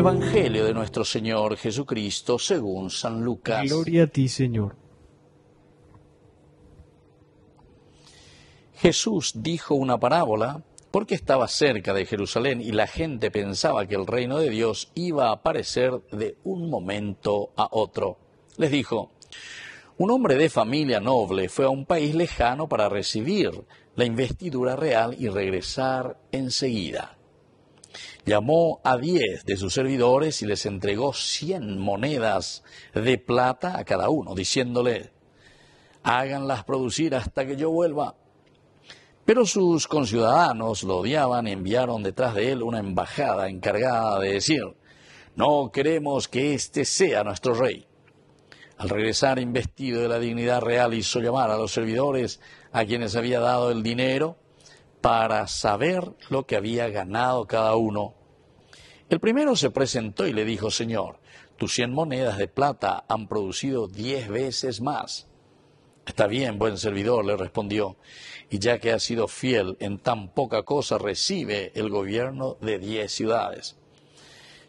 Evangelio de nuestro Señor Jesucristo según San Lucas. Gloria a ti, Señor. Jesús dijo una parábola porque estaba cerca de Jerusalén y la gente pensaba que el reino de Dios iba a aparecer de un momento a otro. Les dijo, un hombre de familia noble fue a un país lejano para recibir la investidura real y regresar enseguida. Llamó a diez de sus servidores y les entregó cien monedas de plata a cada uno, diciéndole, háganlas producir hasta que yo vuelva. Pero sus conciudadanos lo odiaban y enviaron detrás de él una embajada encargada de decir, no queremos que este sea nuestro rey. Al regresar investido de la dignidad real hizo llamar a los servidores a quienes había dado el dinero para saber lo que había ganado cada uno. El primero se presentó y le dijo, Señor, tus cien monedas de plata han producido diez veces más. Está bien, buen servidor, le respondió, y ya que has sido fiel en tan poca cosa, recibe el gobierno de diez ciudades.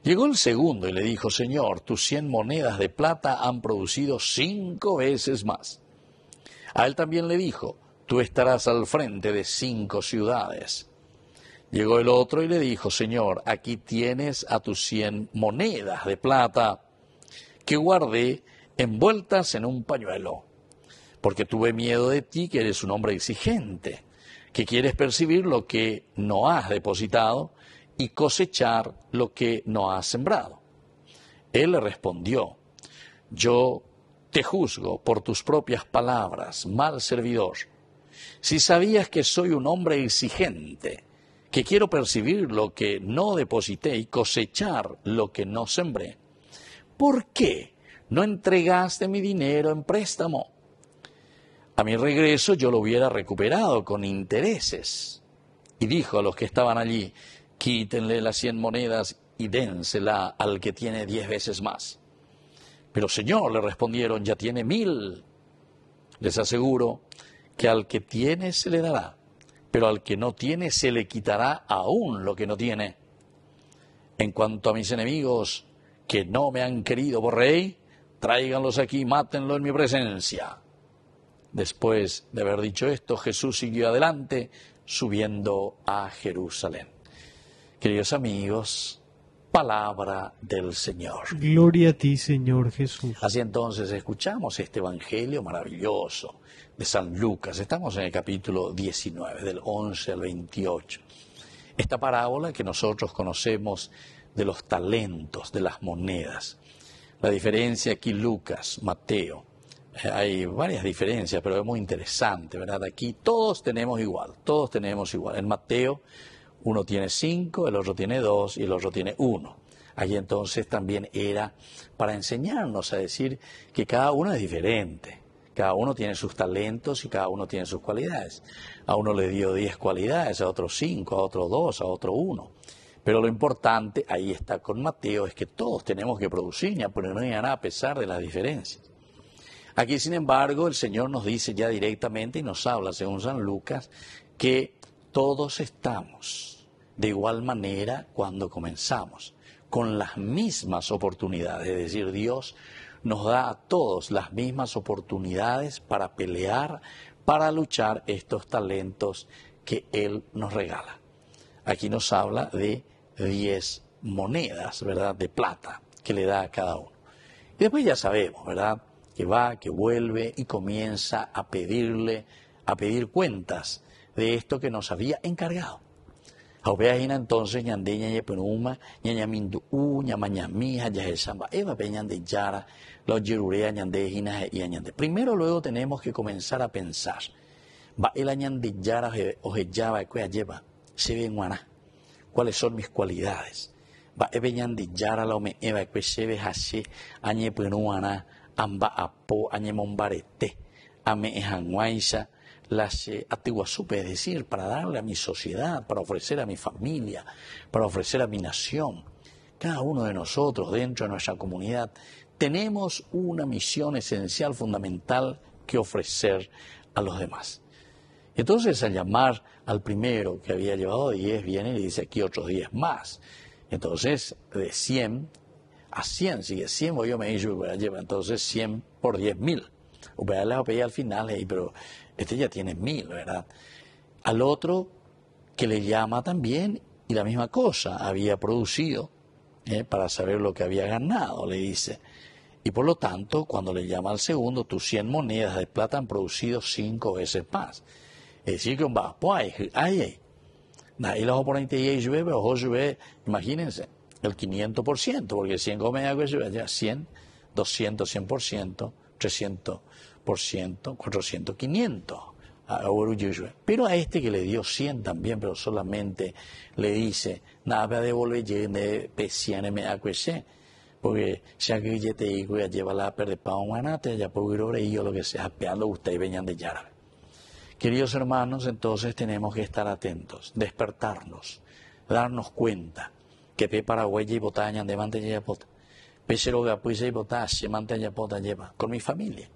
Llegó el segundo y le dijo, Señor, tus cien monedas de plata han producido cinco veces más. A él también le dijo, tú estarás al frente de cinco ciudades. Llegó el otro y le dijo, Señor, aquí tienes a tus cien monedas de plata que guardé envueltas en un pañuelo, porque tuve miedo de ti, que eres un hombre exigente, que quieres percibir lo que no has depositado y cosechar lo que no has sembrado. Él le respondió, yo te juzgo por tus propias palabras, mal servidor. Si sabías que soy un hombre exigente, que quiero percibir lo que no deposité y cosechar lo que no sembré, ¿por qué no entregaste mi dinero en préstamo? A mi regreso yo lo hubiera recuperado con intereses. Y dijo a los que estaban allí, quítenle las cien monedas y dénsela al que tiene diez veces más. Pero Señor, le respondieron, ya tiene mil. Les aseguro que al que tiene se le dará, pero al que no tiene se le quitará aún lo que no tiene. En cuanto a mis enemigos que no me han querido por rey, tráiganlos aquí mátenlos mátenlo en mi presencia. Después de haber dicho esto, Jesús siguió adelante subiendo a Jerusalén. Queridos amigos, palabra del Señor. Gloria a ti, Señor Jesús. Así entonces escuchamos este Evangelio maravilloso de San Lucas. Estamos en el capítulo 19, del 11 al 28. Esta parábola que nosotros conocemos de los talentos, de las monedas. La diferencia aquí Lucas, Mateo. Eh, hay varias diferencias, pero es muy interesante, ¿verdad? Aquí todos tenemos igual, todos tenemos igual. En Mateo uno tiene cinco, el otro tiene dos y el otro tiene uno. Allí entonces también era para enseñarnos a decir que cada uno es diferente. Cada uno tiene sus talentos y cada uno tiene sus cualidades. A uno le dio diez cualidades, a otro cinco, a otro dos, a otro uno. Pero lo importante, ahí está con Mateo, es que todos tenemos que producir y aprender a pesar de las diferencias. Aquí, sin embargo, el Señor nos dice ya directamente y nos habla, según San Lucas, que todos estamos de igual manera cuando comenzamos, con las mismas oportunidades. Es decir, Dios nos da a todos las mismas oportunidades para pelear, para luchar estos talentos que Él nos regala. Aquí nos habla de diez monedas, ¿verdad?, de plata que le da a cada uno. Y después ya sabemos, ¿verdad?, que va, que vuelve y comienza a pedirle, a pedir cuentas de esto que nos había encargado. Aubeajina entonces ñandeña ñeperuma, ñañaminduú, ñamañamija, yajesamba, eva peñan de yara, los yerurea, ñandejina y añande. Primero luego tenemos que comenzar a pensar. Va el añande yara ojeyaba ecuea lleva, se ve ¿Cuáles son mis cualidades? Va eve ñande yara la ome eva que se ve así, añeperuana, amba apo, añemombarete, ame ejanguaisa, las eh, supe, es decir, para darle a mi sociedad, para ofrecer a mi familia, para ofrecer a mi nación. Cada uno de nosotros dentro de nuestra comunidad tenemos una misión esencial, fundamental que ofrecer a los demás. Entonces, al llamar al primero que había llevado 10, viene y le dice aquí otros 10 más. Entonces, de 100 a 100, sigue 100, voy yo me llevar entonces 100 por diez mil. Operar las OPI al final, pero este ya tiene mil, ¿verdad? Al otro que le llama también y la misma cosa había producido ¿eh? para saber lo que había ganado, le dice. Y por lo tanto, cuando le llama al segundo, tus 100 monedas de plata han producido cinco veces más. Es decir, que un bajo, pues ahí, ahí los oponentes pero ojo llueve, imagínense, el 500%, porque 100 100, 200, 100%. 300%, 400, 500 a Pero a este que le dio 100 también, pero solamente le dice, nada de volver, de me acuese. Porque si aquí yo te digo, ya lleva la un manate ya puedo ir y yo lo que sea, peando usted y venían de Yara. Queridos hermanos, entonces tenemos que estar atentos, despertarnos, darnos cuenta que pe Paraguay y botaña de ya Peseroga pues y votar, mantenga pota lleva, con mi familia.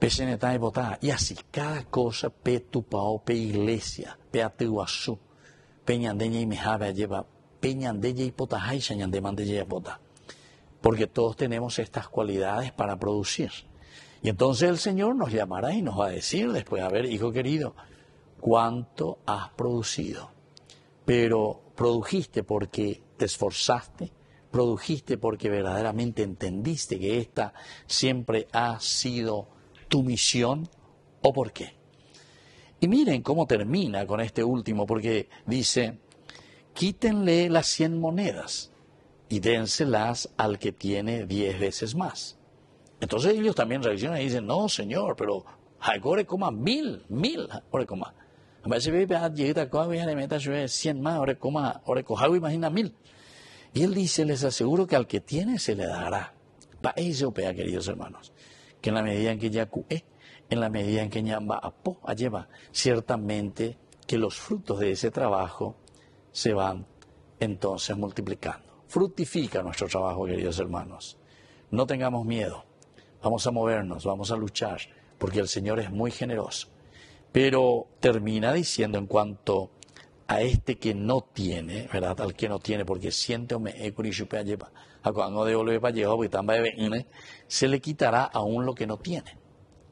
estar y y así, cada cosa, pe tupao, pe iglesia, pe peña peñandeña y mejaba lleva, peñandeña y potá, y señande y Porque todos tenemos estas cualidades para producir. Y entonces el Señor nos llamará y nos va a decir después, a ver, hijo querido, ¿cuánto has producido? Pero produjiste porque te esforzaste, produjiste porque verdaderamente entendiste que esta siempre ha sido tu misión o por qué. Y miren cómo termina con este último, porque dice, quítenle las 100 monedas y dénselas al que tiene 10 veces más. Entonces ellos también reaccionan y dicen, no, señor, pero ahora coma mil, mil, ahora coma. A veces llega a acá, voy a meter 100 más, ahora coma, ahora coja, imagina mil. Y él dice, les aseguro que al que tiene se le dará. país eso, queridos hermanos, que en la medida en que ya cué, en la medida en que ñamba a lleva, ciertamente que los frutos de ese trabajo se van entonces multiplicando. Fructifica nuestro trabajo, queridos hermanos. No tengamos miedo. Vamos a movernos, vamos a luchar, porque el Señor es muy generoso. Pero termina diciendo en cuanto a este que no tiene, ¿verdad? Al que no tiene, porque siente eh, o me de ¿eh? se le quitará aún lo que no tiene,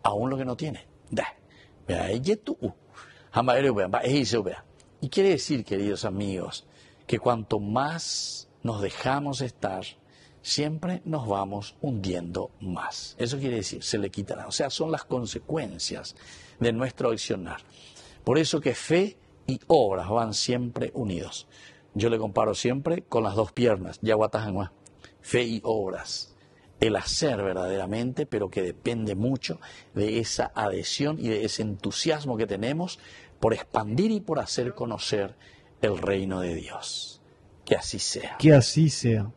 aún lo que no tiene. Eh, y quiere decir, queridos amigos, que cuanto más nos dejamos estar, siempre nos vamos hundiendo más. Eso quiere decir, se le quitará. O sea, son las consecuencias de nuestro accionar. Por eso que fe y obras van siempre unidos. Yo le comparo siempre con las dos piernas, fe y obras. El hacer verdaderamente, pero que depende mucho de esa adhesión y de ese entusiasmo que tenemos por expandir y por hacer conocer el reino de Dios. Que así sea. Que así sea.